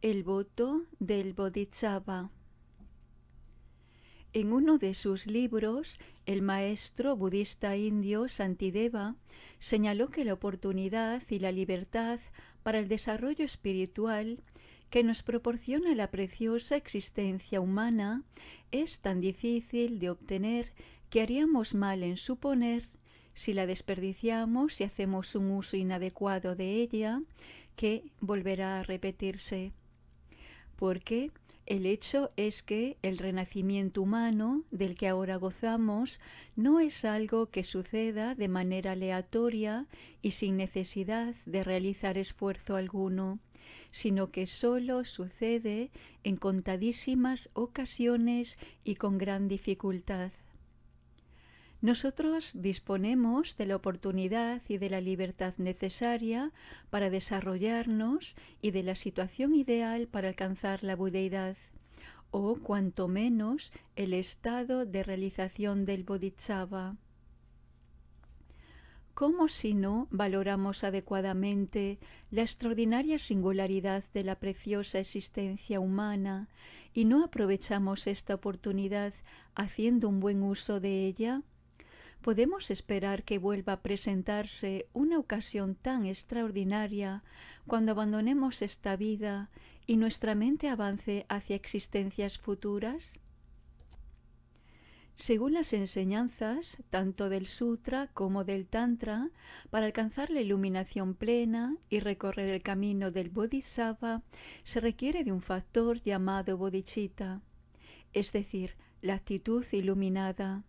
El voto del Bodhisattva. En uno de sus libros, el maestro budista indio Santideva señaló que la oportunidad y la libertad para el desarrollo espiritual que nos proporciona la preciosa existencia humana es tan difícil de obtener que haríamos mal en suponer si la desperdiciamos y hacemos un uso inadecuado de ella, que volverá a repetirse porque el hecho es que el renacimiento humano del que ahora gozamos no es algo que suceda de manera aleatoria y sin necesidad de realizar esfuerzo alguno, sino que solo sucede en contadísimas ocasiones y con gran dificultad. Nosotros disponemos de la oportunidad y de la libertad necesaria para desarrollarnos y de la situación ideal para alcanzar la budeidad, o cuanto menos el estado de realización del bodhisattva. ¿Cómo si no valoramos adecuadamente la extraordinaria singularidad de la preciosa existencia humana y no aprovechamos esta oportunidad haciendo un buen uso de ella? podemos esperar que vuelva a presentarse una ocasión tan extraordinaria cuando abandonemos esta vida y nuestra mente avance hacia existencias futuras? Según las enseñanzas, tanto del Sutra como del Tantra, para alcanzar la iluminación plena y recorrer el camino del Bodhisattva, se requiere de un factor llamado bodhicitta, es decir, la actitud iluminada.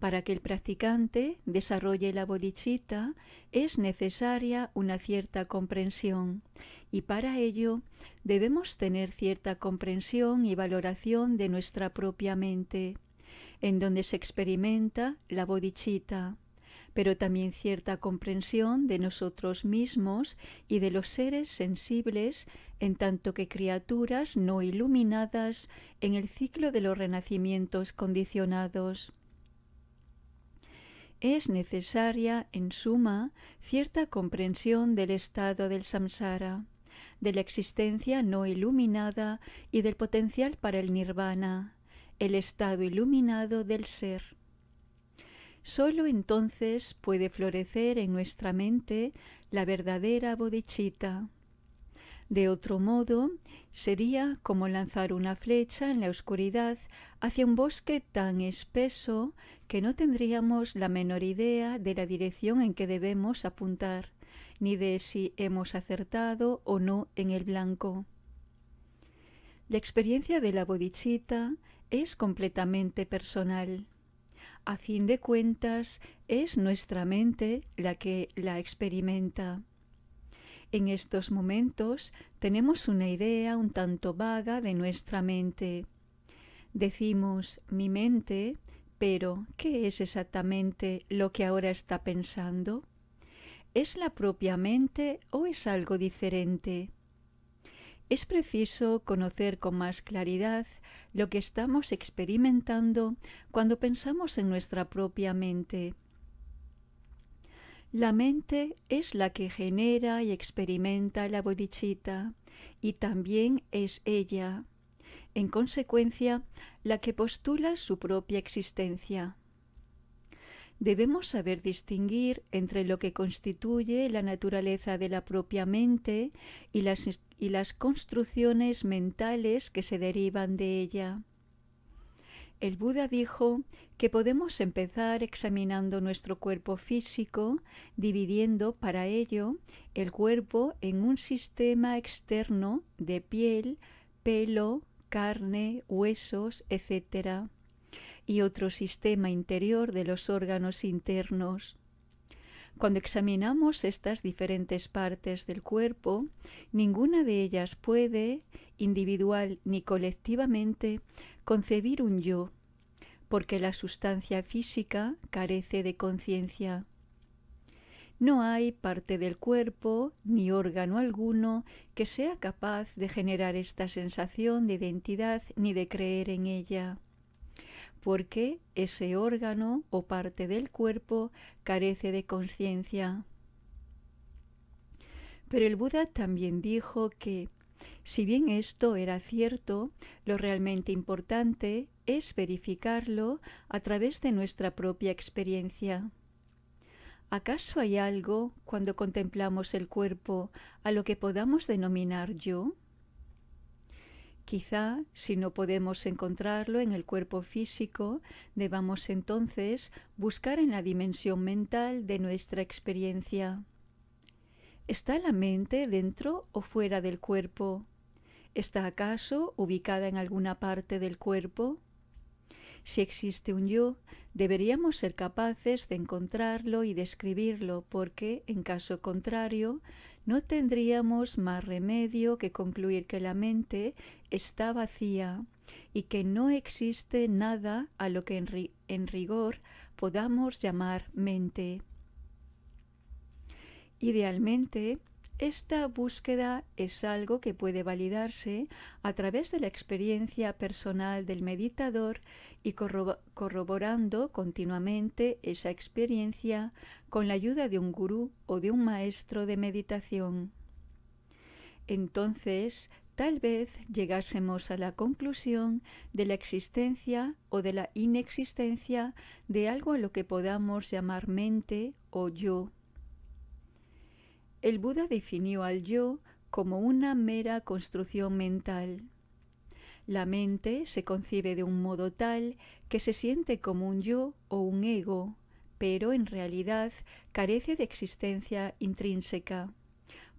Para que el practicante desarrolle la bodichita es necesaria una cierta comprensión y para ello debemos tener cierta comprensión y valoración de nuestra propia mente, en donde se experimenta la bodichita, pero también cierta comprensión de nosotros mismos y de los seres sensibles, en tanto que criaturas no iluminadas en el ciclo de los renacimientos condicionados es necesaria, en suma, cierta comprensión del estado del samsara, de la existencia no iluminada y del potencial para el nirvana, el estado iluminado del ser. Solo entonces puede florecer en nuestra mente la verdadera bodhicitta. De otro modo, sería como lanzar una flecha en la oscuridad hacia un bosque tan espeso que no tendríamos la menor idea de la dirección en que debemos apuntar, ni de si hemos acertado o no en el blanco. La experiencia de la bodichita es completamente personal. A fin de cuentas, es nuestra mente la que la experimenta. En estos momentos tenemos una idea un tanto vaga de nuestra mente. Decimos mi mente, pero ¿qué es exactamente lo que ahora está pensando? ¿Es la propia mente o es algo diferente? Es preciso conocer con más claridad lo que estamos experimentando cuando pensamos en nuestra propia mente la mente es la que genera y experimenta la bodichita y también es ella, en consecuencia, la que postula su propia existencia. Debemos saber distinguir entre lo que constituye la naturaleza de la propia mente y las construcciones mentales que se derivan de ella. El Buda dijo que podemos empezar examinando nuestro cuerpo físico, dividiendo para ello el cuerpo en un sistema externo de piel, pelo, carne, huesos, etc., y otro sistema interior de los órganos internos. Cuando examinamos estas diferentes partes del cuerpo, ninguna de ellas puede, individual ni colectivamente, concebir un yo, porque la sustancia física carece de conciencia. No hay parte del cuerpo ni órgano alguno que sea capaz de generar esta sensación de identidad ni de creer en ella porque ese órgano o parte del cuerpo carece de conciencia. Pero el Buda también dijo que, si bien esto era cierto, lo realmente importante es verificarlo a través de nuestra propia experiencia. ¿Acaso hay algo, cuando contemplamos el cuerpo, a lo que podamos denominar yo? Quizá, si no podemos encontrarlo en el cuerpo físico, debamos entonces buscar en la dimensión mental de nuestra experiencia. ¿Está la mente dentro o fuera del cuerpo? ¿Está acaso ubicada en alguna parte del cuerpo? Si existe un yo, deberíamos ser capaces de encontrarlo y describirlo porque, en caso contrario, no tendríamos más remedio que concluir que la mente está vacía y que no existe nada a lo que en, rigor podamos llamar mente. Idealmente, esta búsqueda es algo que puede validarse a través de la experiencia personal del meditador y corroborando continuamente esa experiencia con la ayuda de un gurú o de un maestro de meditación. Entonces, tal vez llegásemos a la conclusión de la existencia o de la inexistencia de algo a lo que podamos llamar mente o yo. El Buda definió al yo como una mera construcción mental. La mente se concibe de un modo tal que se siente como un yo o un ego, pero en realidad carece de existencia intrínseca,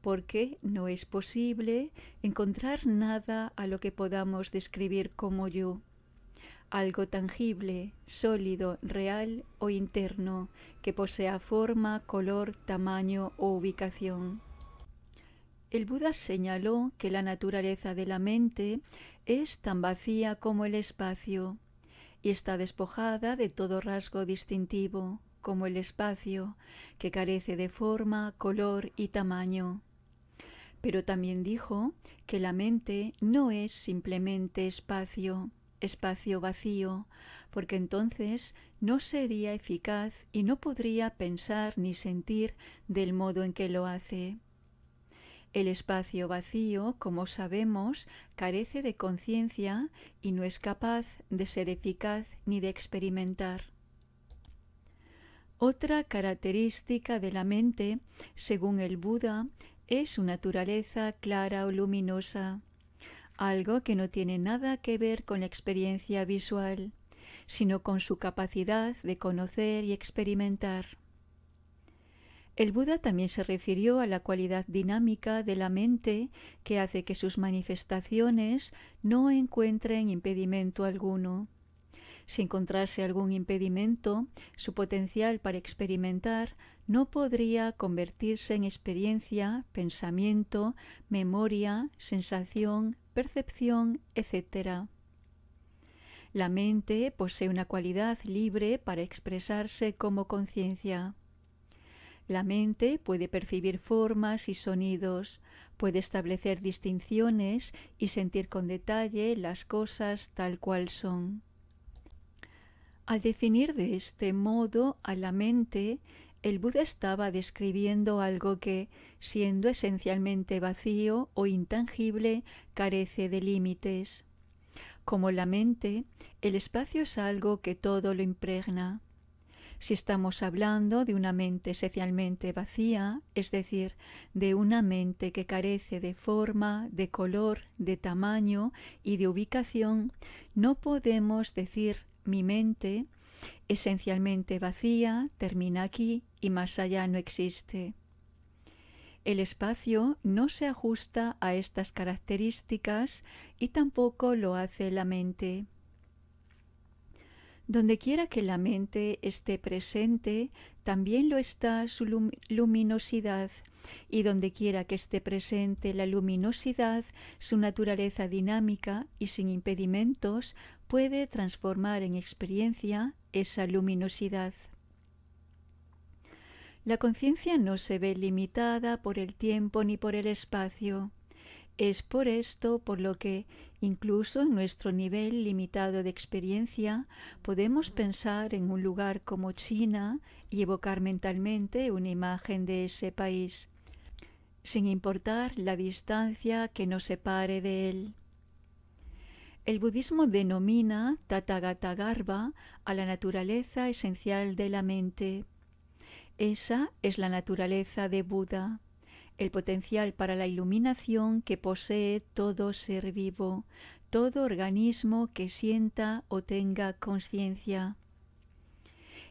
porque no es posible encontrar nada a lo que podamos describir como yo algo tangible, sólido, real o interno, que posea forma, color, tamaño o ubicación. El Buda señaló que la naturaleza de la mente es tan vacía como el espacio y está despojada de todo rasgo distintivo, como el espacio, que carece de forma, color y tamaño. Pero también dijo que la mente no es simplemente espacio, espacio vacío, porque entonces no sería eficaz y no podría pensar ni sentir del modo en que lo hace. El espacio vacío, como sabemos, carece de conciencia y no es capaz de ser eficaz ni de experimentar. Otra característica de la mente, según el Buda, es su naturaleza clara o luminosa algo que no tiene nada que ver con la experiencia visual, sino con su capacidad de conocer y experimentar. El Buda también se refirió a la cualidad dinámica de la mente que hace que sus manifestaciones no encuentren impedimento alguno. Si encontrase algún impedimento, su potencial para experimentar no podría convertirse en experiencia, pensamiento, memoria, sensación, percepción, etc. La mente posee una cualidad libre para expresarse como conciencia. La mente puede percibir formas y sonidos, puede establecer distinciones y sentir con detalle las cosas tal cual son. Al definir de este modo a la mente, el Buda estaba describiendo algo que, siendo esencialmente vacío o intangible, carece de límites. Como la mente, el espacio es algo que todo lo impregna. Si estamos hablando de una mente esencialmente vacía, es decir, de una mente que carece de forma, de color, de tamaño y de ubicación, no podemos decir mi mente esencialmente vacía, termina aquí y más allá no existe. El espacio no se ajusta a estas características y tampoco lo hace la mente. Donde quiera que la mente esté presente, también lo está su luminosidad, y donde quiera que esté presente la luminosidad, su naturaleza dinámica y sin impedimentos puede transformar en experiencia esa luminosidad. La conciencia no se ve limitada por el tiempo ni por el espacio. Es por esto por lo que, incluso en nuestro nivel limitado de experiencia, podemos pensar en un lugar como China y evocar mentalmente una imagen de ese país, sin importar la distancia que nos separe de él. El budismo denomina Tathagata a la naturaleza esencial de la mente. Esa es la naturaleza de Buda, el potencial para la iluminación que posee todo ser vivo, todo organismo que sienta o tenga conciencia.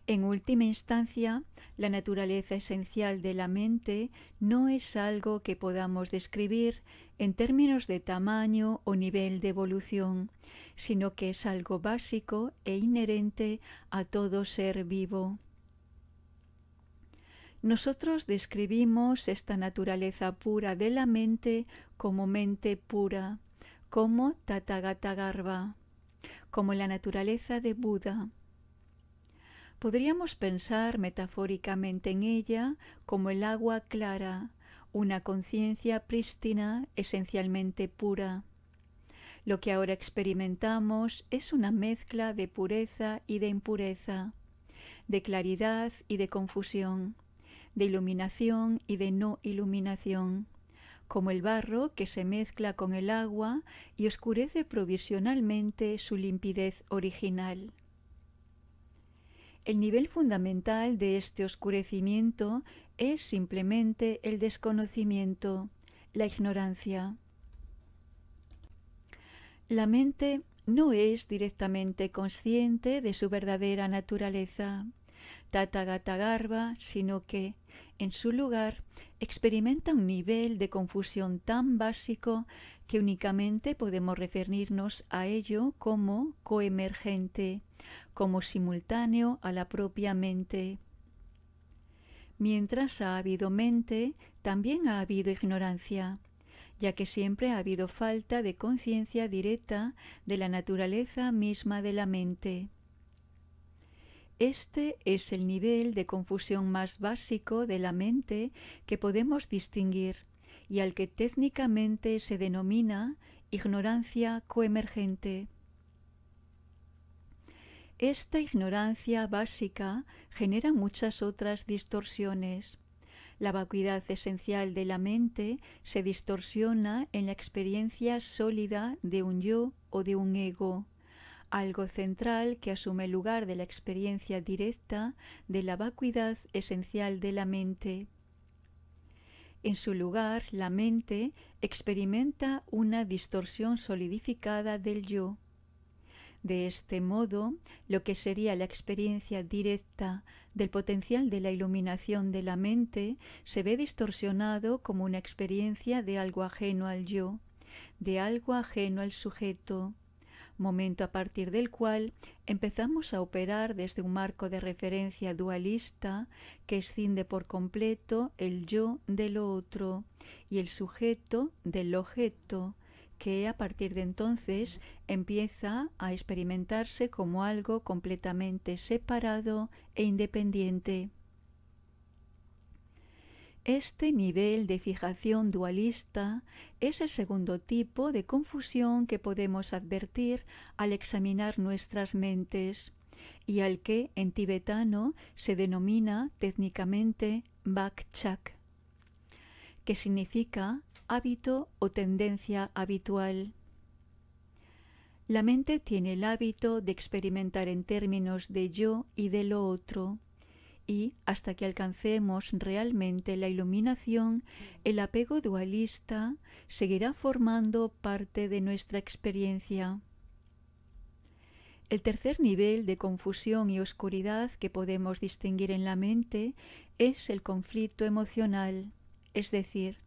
En última instancia, la naturaleza esencial de la mente no es algo que podamos describir en términos de tamaño o nivel de evolución, sino que es algo básico e inherente a todo ser vivo. Nosotros describimos esta naturaleza pura de la mente como mente pura, como Tathagata como la naturaleza de Buda. Podríamos pensar metafóricamente en ella como el agua clara, una conciencia prístina, esencialmente pura. Lo que ahora experimentamos es una mezcla de pureza y de impureza, de claridad y de confusión, de iluminación y de no iluminación, como el barro que se mezcla con el agua y oscurece provisionalmente su limpidez original. El nivel fundamental de este oscurecimiento es simplemente el desconocimiento, la ignorancia. La mente no es directamente consciente de su verdadera naturaleza, tatagatagarba Garba, sino que, en su lugar, experimenta un nivel de confusión tan básico que únicamente podemos referirnos a ello como coemergente, como simultáneo a la propia mente. Mientras ha habido mente, también ha habido ignorancia, ya que siempre ha habido falta de conciencia directa de la naturaleza misma de la mente. Este es el nivel de confusión más básico de la mente que podemos distinguir y al que técnicamente se denomina ignorancia coemergente. Esta ignorancia básica genera muchas otras distorsiones. La vacuidad esencial de la mente se distorsiona en la experiencia sólida de un yo o de un ego algo central que asume el lugar de la experiencia directa de la vacuidad esencial de la mente. En su lugar, la mente experimenta una distorsión solidificada del yo. De este modo, lo que sería la experiencia directa del potencial de la iluminación de la mente se ve distorsionado como una experiencia de algo ajeno al yo, de algo ajeno al sujeto momento a partir del cual empezamos a operar desde un marco de referencia dualista que escinde por completo el yo del otro y el sujeto del objeto, que a partir de entonces empieza a experimentarse como algo completamente separado e independiente. Este nivel de fijación dualista es el segundo tipo de confusión que podemos advertir al examinar nuestras mentes y al que en tibetano se denomina técnicamente chak, que significa hábito o tendencia habitual. La mente tiene el hábito de experimentar en términos de yo y de lo otro y hasta que alcancemos realmente la iluminación, el apego dualista seguirá formando parte de nuestra experiencia. El tercer nivel de confusión y oscuridad que podemos distinguir en la mente es el conflicto emocional, es decir,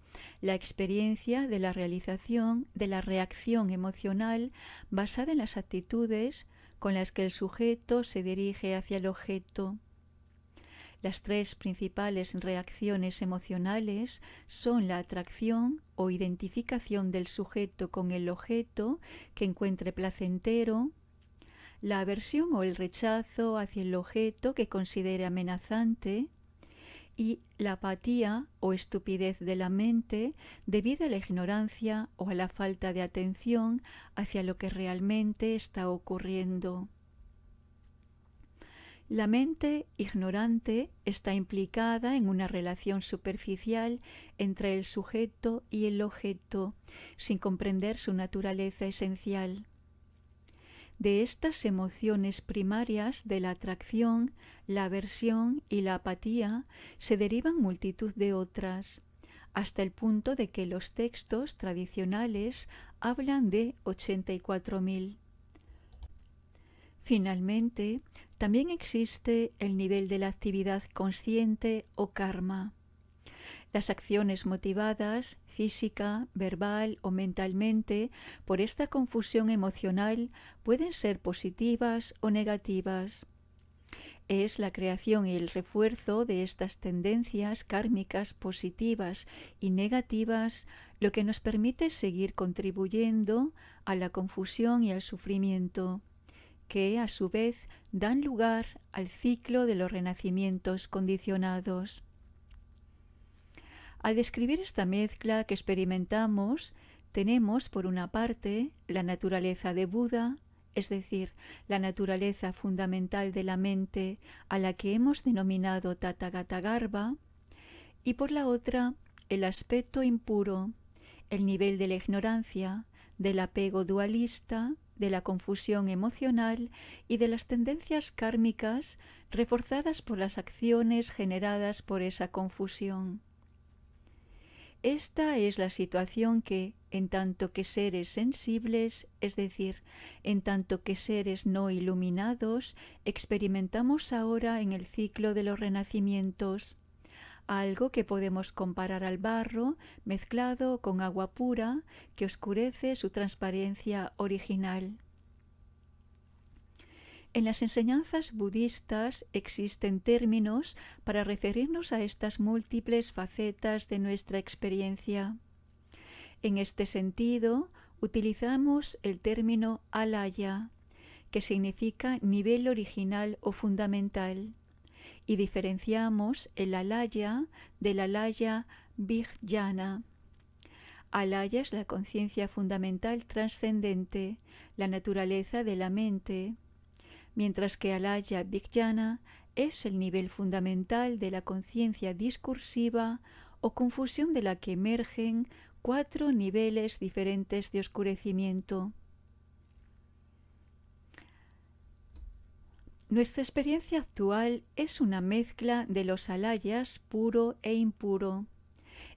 la experiencia de la realización de la reacción emocional basada en las actitudes con las que el sujeto se dirige hacia el objeto. Las tres principales reacciones emocionales son la atracción o identificación del sujeto con el objeto que encuentre placentero, la aversión o el rechazo hacia el objeto que considere amenazante y la apatía o estupidez de la mente debido a la ignorancia o a la falta de atención hacia lo que realmente está ocurriendo. La mente ignorante está implicada en una relación superficial entre el sujeto y el objeto, sin comprender su naturaleza esencial. De estas emociones primarias de la atracción, la aversión y la apatía se derivan multitud de otras, hasta el punto de que los textos tradicionales hablan de 84.000. Finalmente, también existe el nivel de la actividad consciente o karma. Las acciones motivadas, física, verbal o mentalmente, por esta confusión emocional pueden ser positivas o negativas. Es la creación y el refuerzo de estas tendencias kármicas positivas y negativas lo que nos permite seguir contribuyendo a la confusión y al sufrimiento que a su vez dan lugar al ciclo de los renacimientos condicionados. Al describir esta mezcla que experimentamos, tenemos por una parte la naturaleza de Buda, es decir, la naturaleza fundamental de la mente a la que hemos denominado Tathagatagarbha, y por la otra el aspecto impuro, el nivel de la ignorancia, del apego dualista, de la confusión emocional y de las tendencias kármicas reforzadas por las acciones generadas por esa confusión. Esta es la situación que, en tanto que seres sensibles, es decir, en tanto que seres no iluminados, experimentamos ahora en el ciclo de los renacimientos algo que podemos comparar al barro mezclado con agua pura que oscurece su transparencia original. En las enseñanzas budistas existen términos para referirnos a estas múltiples facetas de nuestra experiencia. En este sentido, utilizamos el término alaya, que significa nivel original o fundamental y diferenciamos el alaya del alaya vijnana. Alaya es la conciencia fundamental trascendente, la naturaleza de la mente, mientras que alaya vijnana es el nivel fundamental de la conciencia discursiva o confusión de la que emergen cuatro niveles diferentes de oscurecimiento. Nuestra experiencia actual es una mezcla de los alayas puro e impuro.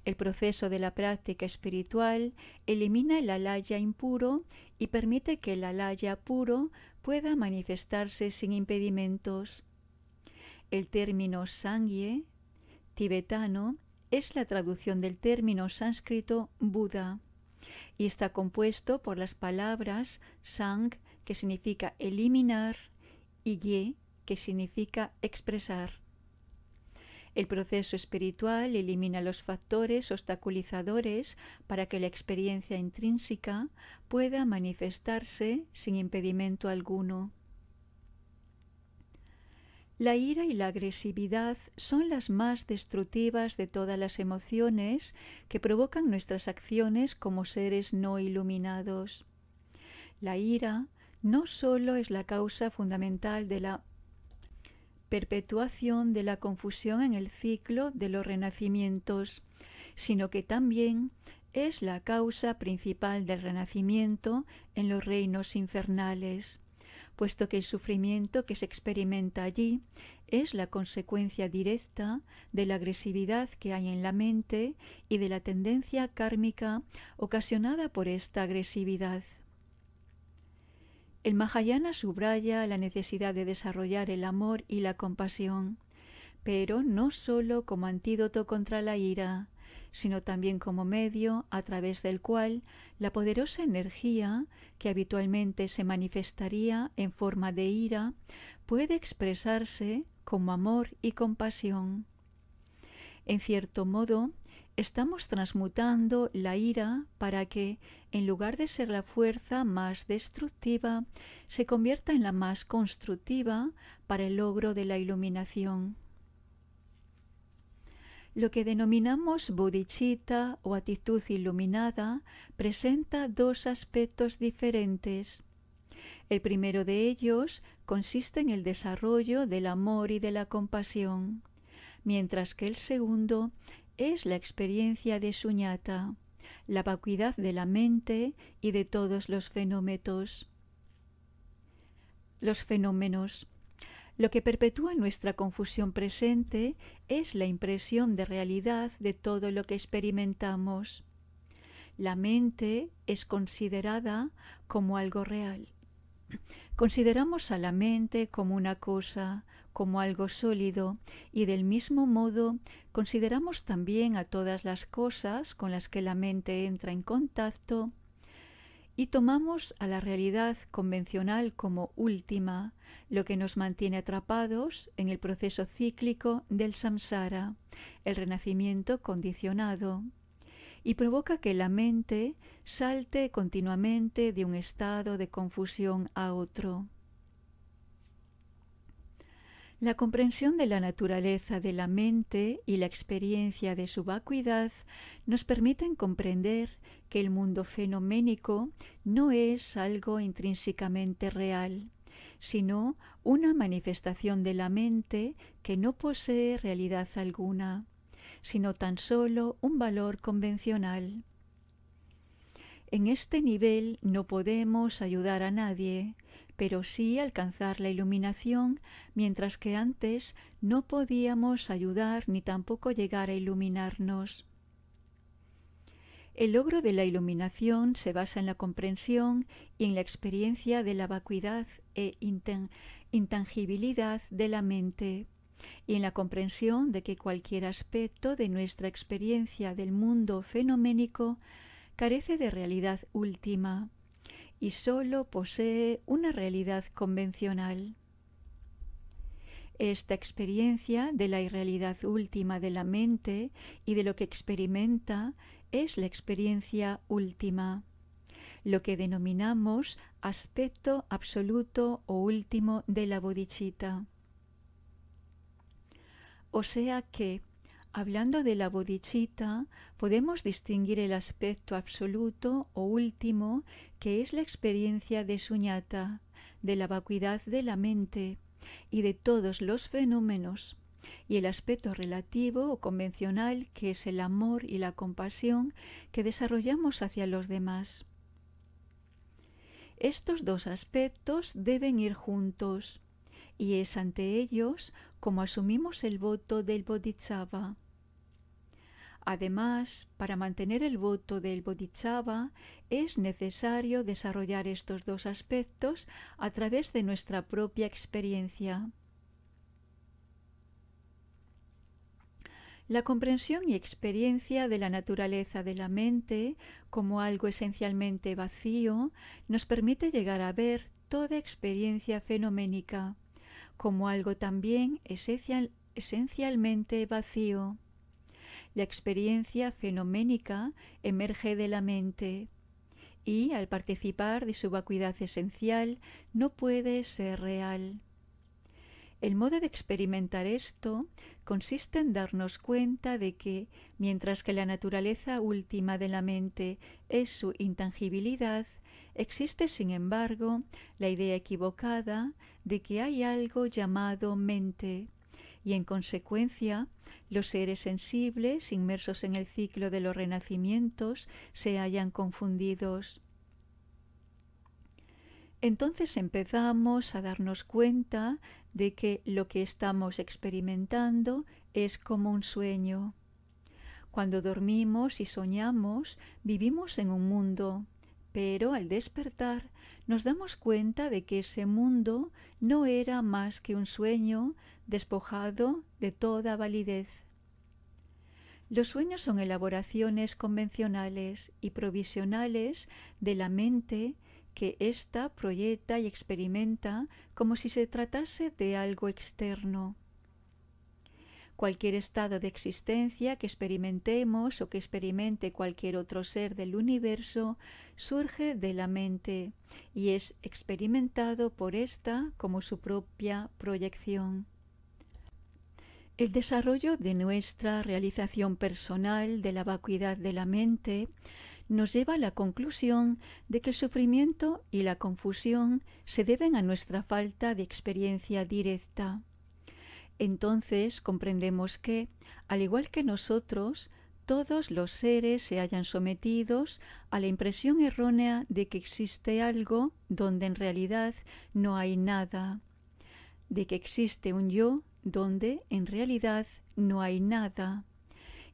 El proceso de la práctica espiritual elimina el alaya impuro y permite que el alaya puro pueda manifestarse sin impedimentos. El término sangye tibetano es la traducción del término sánscrito Buda y está compuesto por las palabras sang, que significa eliminar, y que significa expresar. El proceso espiritual elimina los factores obstaculizadores para que la experiencia intrínseca pueda manifestarse sin impedimento alguno. La ira y la agresividad son las más destructivas de todas las emociones que provocan nuestras acciones como seres no iluminados. La ira no solo es la causa fundamental de la perpetuación de la confusión en el ciclo de los renacimientos, sino que también es la causa principal del renacimiento en los reinos infernales, puesto que el sufrimiento que se experimenta allí es la consecuencia directa de la agresividad que hay en la mente y de la tendencia kármica ocasionada por esta agresividad. El Mahayana subraya la necesidad de desarrollar el amor y la compasión, pero no solo como antídoto contra la ira, sino también como medio a través del cual la poderosa energía que habitualmente se manifestaría en forma de ira puede expresarse como amor y compasión. En cierto modo, estamos transmutando la ira para que, en lugar de ser la fuerza más destructiva, se convierta en la más constructiva para el logro de la iluminación. Lo que denominamos bodhicitta o actitud iluminada presenta dos aspectos diferentes. El primero de ellos consiste en el desarrollo del amor y de la compasión, mientras que el segundo es la experiencia de Suñata, la vacuidad de la mente y de todos los fenómenos. Los fenómenos. Lo que perpetúa nuestra confusión presente es la impresión de realidad de todo lo que experimentamos. La mente es considerada como algo real. Consideramos a la mente como una cosa, como algo sólido y del mismo modo consideramos también a todas las cosas con las que la mente entra en contacto y tomamos a la realidad convencional como última, lo que nos mantiene atrapados en el proceso cíclico del samsara, el renacimiento condicionado, y provoca que la mente salte continuamente de un estado de confusión a otro. La comprensión de la naturaleza de la mente y la experiencia de su vacuidad nos permiten comprender que el mundo fenoménico no es algo intrínsecamente real, sino una manifestación de la mente que no posee realidad alguna, sino tan solo un valor convencional. En este nivel no podemos ayudar a nadie, pero sí alcanzar la iluminación, mientras que antes no podíamos ayudar ni tampoco llegar a iluminarnos. El logro de la iluminación se basa en la comprensión y en la experiencia de la vacuidad e intangibilidad de la mente y en la comprensión de que cualquier aspecto de nuestra experiencia del mundo fenoménico carece de realidad última y solo posee una realidad convencional. Esta experiencia de la irrealidad última de la mente y de lo que experimenta es la experiencia última, lo que denominamos aspecto absoluto o último de la bodichita O sea que Hablando de la bodichita, podemos distinguir el aspecto absoluto o último, que es la experiencia de suñata, de la vacuidad de la mente y de todos los fenómenos, y el aspecto relativo o convencional, que es el amor y la compasión que desarrollamos hacia los demás. Estos dos aspectos deben ir juntos, y es ante ellos como asumimos el voto del Bodhisattva. Además, para mantener el voto del bodhisattva es necesario desarrollar estos dos aspectos a través de nuestra propia experiencia. La comprensión y experiencia de la naturaleza de la mente como algo esencialmente vacío nos permite llegar a ver toda experiencia fenoménica como algo también esencialmente vacío la experiencia fenoménica emerge de la mente y, al participar de su vacuidad esencial, no puede ser real. El modo de experimentar esto consiste en darnos cuenta de que, mientras que la naturaleza última de la mente es su intangibilidad, existe sin embargo la idea equivocada de que hay algo llamado mente y en consecuencia los seres sensibles inmersos en el ciclo de los renacimientos se hayan confundidos. Entonces empezamos a darnos cuenta de que lo que estamos experimentando es como un sueño. Cuando dormimos y soñamos, vivimos en un mundo. Pero al despertar nos damos cuenta de que ese mundo no era más que un sueño despojado de toda validez. Los sueños son elaboraciones convencionales y provisionales de la mente que ésta proyecta y experimenta como si se tratase de algo externo cualquier estado de existencia que experimentemos o que experimente cualquier otro ser del universo surge de la mente y es experimentado por ésta como su propia proyección. El desarrollo de nuestra realización personal de la vacuidad de la mente nos lleva a la conclusión de que el sufrimiento y la confusión se deben a nuestra falta de experiencia directa entonces comprendemos que, al igual que nosotros, todos los seres se hayan sometidos a la impresión errónea de que existe algo donde en realidad no hay nada, de que existe un yo donde en realidad no hay nada,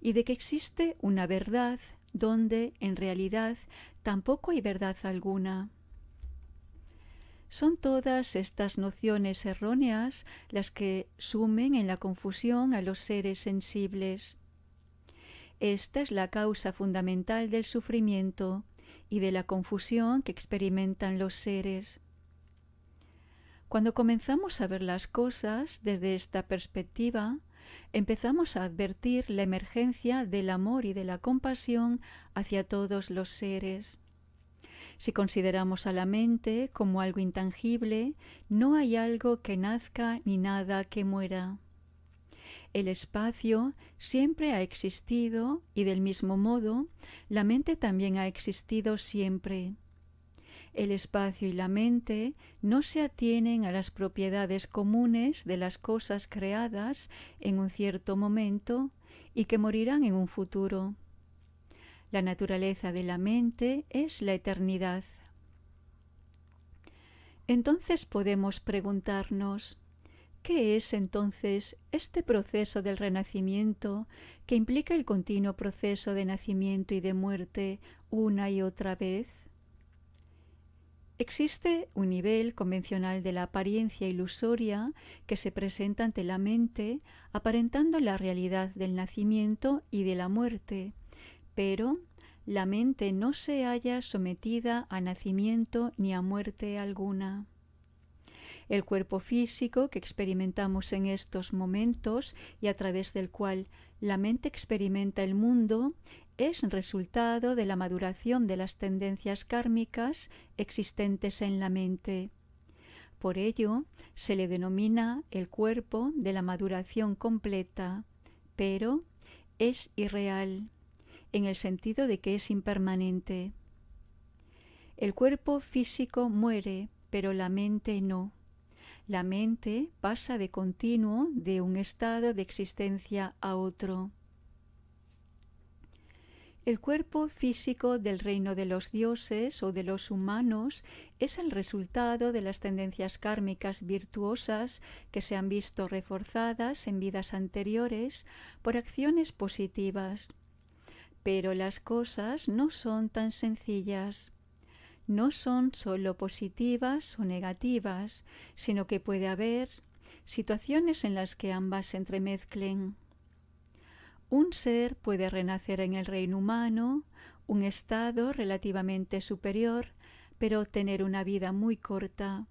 y de que existe una verdad donde en realidad tampoco hay verdad alguna. Son todas estas nociones erróneas las que sumen en la confusión a los seres sensibles. Esta es la causa fundamental del sufrimiento y de la confusión que experimentan los seres. Cuando comenzamos a ver las cosas desde esta perspectiva, empezamos a advertir la emergencia del amor y de la compasión hacia todos los seres. Si consideramos a la mente como algo intangible, no hay algo que nazca ni nada que muera. El espacio siempre ha existido y del mismo modo la mente también ha existido siempre. El espacio y la mente no se atienen a las propiedades comunes de las cosas creadas en un cierto momento y que morirán en un futuro. La naturaleza de la mente es la eternidad. Entonces podemos preguntarnos, ¿qué es entonces este proceso del renacimiento que implica el continuo proceso de nacimiento y de muerte una y otra vez? Existe un nivel convencional de la apariencia ilusoria que se presenta ante la mente, aparentando la realidad del nacimiento y de la muerte, pero la mente no se halla sometida a nacimiento ni a muerte alguna. El cuerpo físico que experimentamos en estos momentos y a través del cual la mente experimenta el mundo es resultado de la maduración de las tendencias kármicas existentes en la mente. Por ello, se le denomina el cuerpo de la maduración completa, pero es irreal en el sentido de que es impermanente. El cuerpo físico muere, pero la mente no. La mente pasa de continuo de un estado de existencia a otro. El cuerpo físico del reino de los dioses o de los humanos es el resultado de las tendencias kármicas virtuosas que se han visto reforzadas en vidas anteriores por acciones positivas. Pero las cosas no son tan sencillas. No son solo positivas o negativas, sino que puede haber situaciones en las que ambas se entremezclen. Un ser puede renacer en el reino humano, un estado relativamente superior, pero tener una vida muy corta,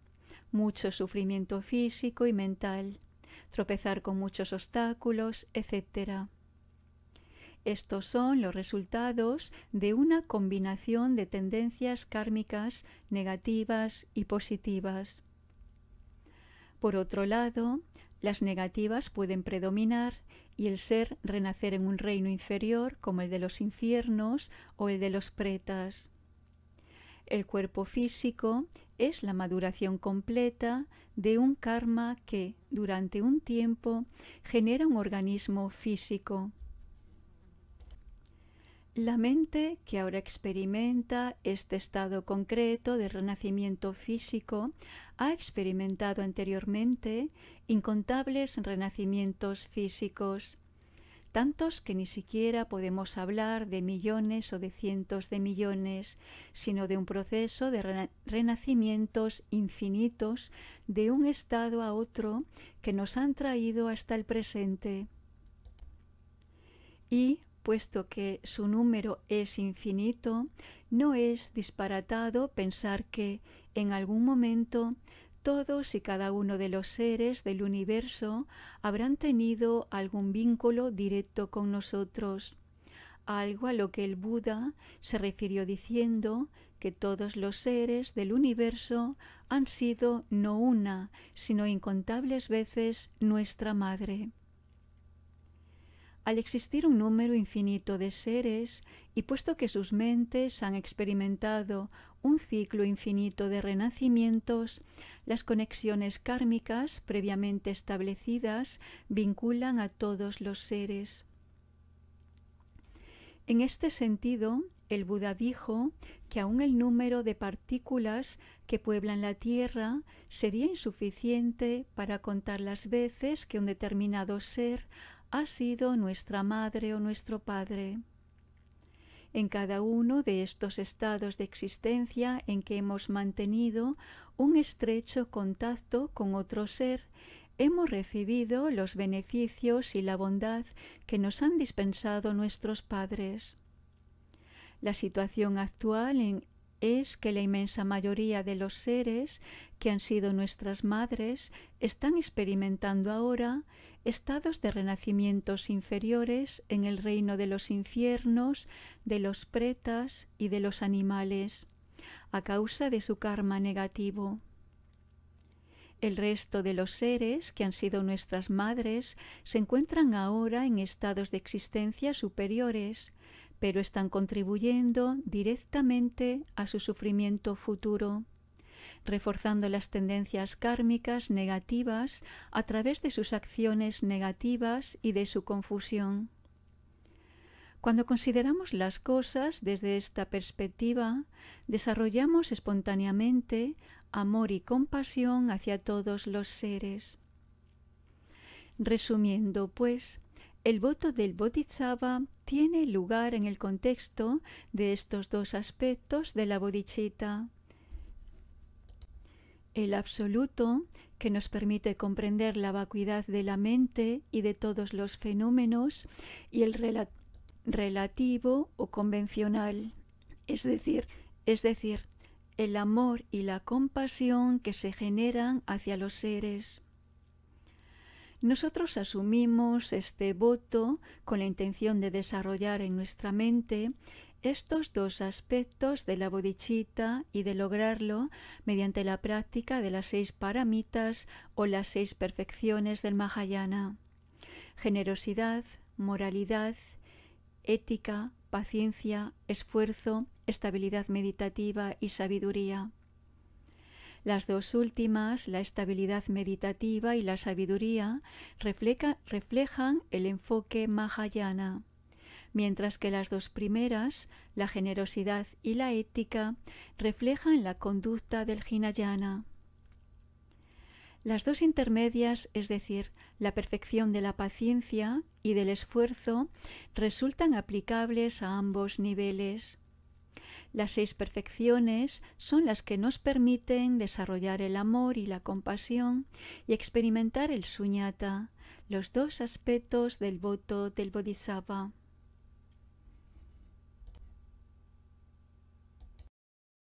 mucho sufrimiento físico y mental, tropezar con muchos obstáculos, etc. Estos son los resultados de una combinación de tendencias kármicas negativas y positivas. Por otro lado, las negativas pueden predominar y el ser renacer en un reino inferior como el de los infiernos o el de los pretas. El cuerpo físico es la maduración completa de un karma que, durante un tiempo, genera un organismo físico. La mente que ahora experimenta este estado concreto de renacimiento físico ha experimentado anteriormente incontables renacimientos físicos, tantos que ni siquiera podemos hablar de millones o de cientos de millones, sino de un proceso de renacimientos infinitos de un estado a otro que nos han traído hasta el presente. Y puesto que su número es infinito, no es disparatado pensar que en algún momento todos y cada uno de los seres del universo habrán tenido algún vínculo directo con nosotros, algo a lo que el Buda se refirió diciendo que todos los seres del universo han sido no una, sino incontables veces nuestra madre al existir un número infinito de seres y puesto que sus mentes han experimentado un ciclo infinito de renacimientos, las conexiones kármicas previamente establecidas vinculan a todos los seres. En este sentido, el Buda dijo que aún el número de partículas que pueblan la Tierra sería insuficiente para contar las veces que un determinado ser ha sido nuestra madre o nuestro padre. En cada uno de estos estados de existencia en que hemos mantenido un estrecho contacto con otro ser, hemos recibido los beneficios y la bondad que nos han dispensado nuestros padres. La situación actual en, es que la inmensa mayoría de los seres que han sido nuestras madres están experimentando ahora estados de renacimientos inferiores en el reino de los infiernos, de los pretas y de los animales, a causa de su karma negativo. El resto de los seres que han sido nuestras madres se encuentran ahora en estados de existencia superiores, pero están contribuyendo directamente a su sufrimiento futuro, reforzando las tendencias kármicas negativas a través de sus acciones negativas y de su confusión. Cuando consideramos las cosas desde esta perspectiva, desarrollamos espontáneamente amor y compasión hacia todos los seres. Resumiendo, pues, el voto del bodhisattva tiene lugar en el contexto de estos dos aspectos de la bodhicitta. El absoluto, que nos permite comprender la vacuidad de la mente y de todos los fenómenos, y el relativo o convencional, es decir, es decir, el amor y la compasión que se generan hacia los seres. Nosotros asumimos este voto con la intención de desarrollar en nuestra mente estos dos aspectos de la bodichita y de lograrlo mediante la práctica de las seis paramitas o las seis perfecciones del Mahayana. Generosidad, moralidad, ética, paciencia, esfuerzo, estabilidad meditativa y sabiduría. Las dos últimas, la estabilidad meditativa y la sabiduría, reflejan el enfoque Mahayana, mientras que las dos primeras, la generosidad y la ética, reflejan la conducta del Hinayana. Las dos intermedias, es decir, la perfección de la paciencia y del esfuerzo, resultan aplicables a ambos niveles. Las seis perfecciones son las que nos permiten desarrollar el amor y la compasión y experimentar el suñata, los dos aspectos del voto del bodhisattva.